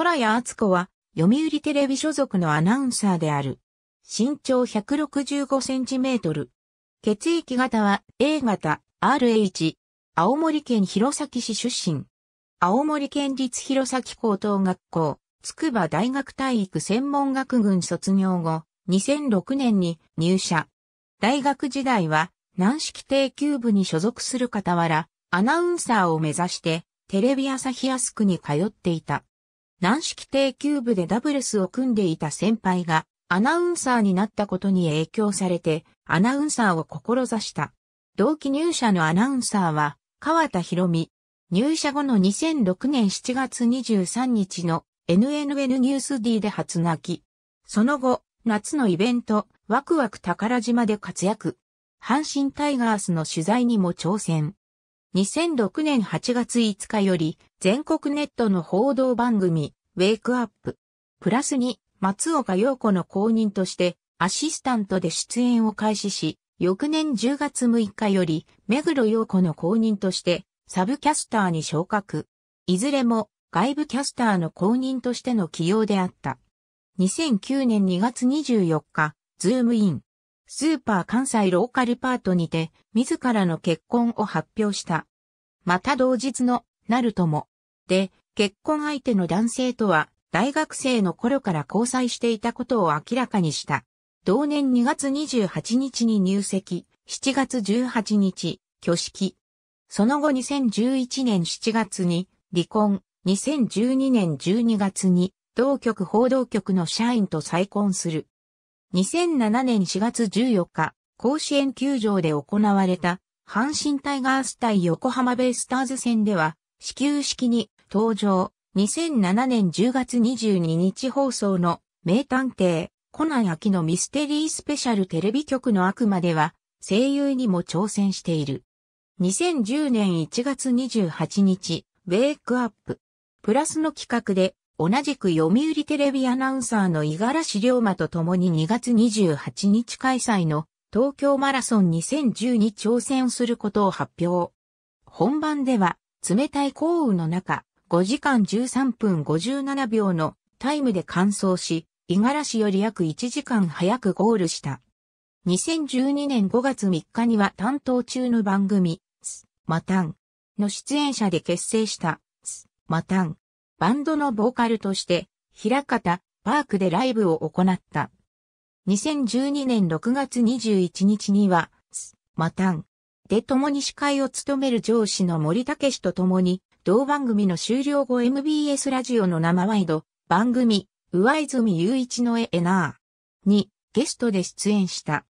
虎谷敦子は、読売テレビ所属のアナウンサーである。身長165センチメートル。血液型は A 型 RH。青森県弘前市出身。青森県立弘前高等学校、筑波大学体育専門学群卒業後、2006年に入社。大学時代は、軟式低級部に所属する傍ら、アナウンサーを目指して、テレビ朝日安区に通っていた。軟式低級部でダブルスを組んでいた先輩がアナウンサーになったことに影響されてアナウンサーを志した。同期入社のアナウンサーは川田博美。入社後の2006年7月23日の NNN ニュース D で初泣き。その後、夏のイベント、ワクワク宝島で活躍。阪神タイガースの取材にも挑戦。2006年8月5日より全国ネットの報道番組ウェイクアップ。プラスに、松岡洋子の公認として、アシスタントで出演を開始し、翌年10月6日より、目黒洋子の公認として、サブキャスターに昇格。いずれも、外部キャスターの公認としての起用であった。2009年2月24日、ズームイン。スーパー関西ローカルパートにて、自らの結婚を発表した。また同日の、なるとも。で、結婚相手の男性とは大学生の頃から交際していたことを明らかにした。同年2月28日に入籍、7月18日、挙式。その後2011年7月に離婚、2012年12月に同局報道局の社員と再婚する。2007年4月14日、甲子園球場で行われた阪神タイガース対横浜ベイスターズ戦では始球式に登場。2007年10月22日放送の名探偵コナン秋のミステリースペシャルテレビ局の悪魔では声優にも挑戦している。2010年1月28日、ウェイクアップ。プラスの企画で同じく読売テレビアナウンサーの五十嵐龍馬と共に2月28日開催の東京マラソン2010に挑戦することを発表。本番では冷たい降雨の中、5時間13分57秒のタイムで完走し、五十嵐より約1時間早くゴールした。2012年5月3日には担当中の番組、スマタンの出演者で結成したスマタンバンドのボーカルとして、平方、パークでライブを行った。2012年6月21日には、スマタンで共に司会を務める上司の森武と共に、同番組の終了後 MBS ラジオの生ワイド、番組、上泉雄一の絵エナーにゲストで出演した。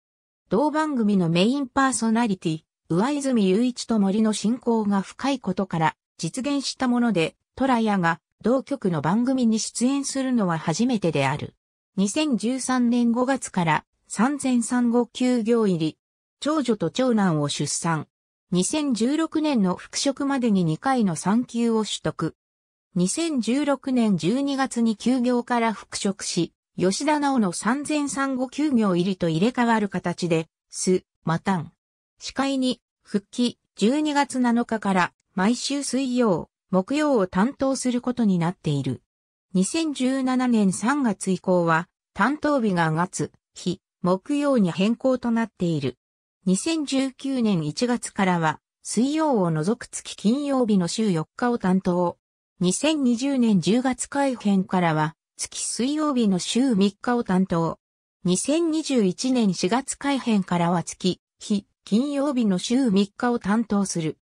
同番組のメインパーソナリティ、上泉雄一と森の信仰が深いことから実現したもので、トラヤが同局の番組に出演するのは初めてである。2013年5月から産前産後休業入り、長女と長男を出産。2016年の復職までに2回の産休を取得。2016年12月に休業から復職し、吉田直の産前産後休業入りと入れ替わる形で、す、またん。司会に、復帰、12月7日から、毎週水曜、木曜を担当することになっている。2017年3月以降は、担当日が月、日、木曜に変更となっている。2019年1月からは、水曜を除く月金曜日の週4日を担当。2020年10月改編からは、月水曜日の週3日を担当。2021年4月改編からは月、日、金曜日の週3日を担当する。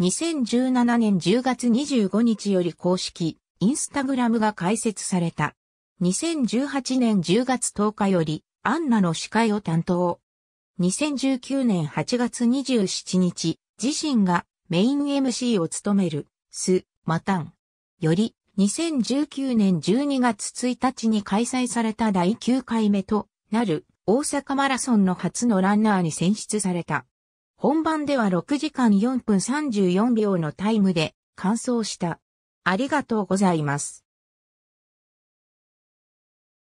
2017年10月25日より公式、インスタグラムが開設された。2018年10月10日より、アンナの司会を担当。2019年8月27日、自身がメイン MC を務める、ス、マタン。より、2019年12月1日に開催された第9回目となる大阪マラソンの初のランナーに選出された。本番では6時間4分34秒のタイムで完走した。ありがとうございます。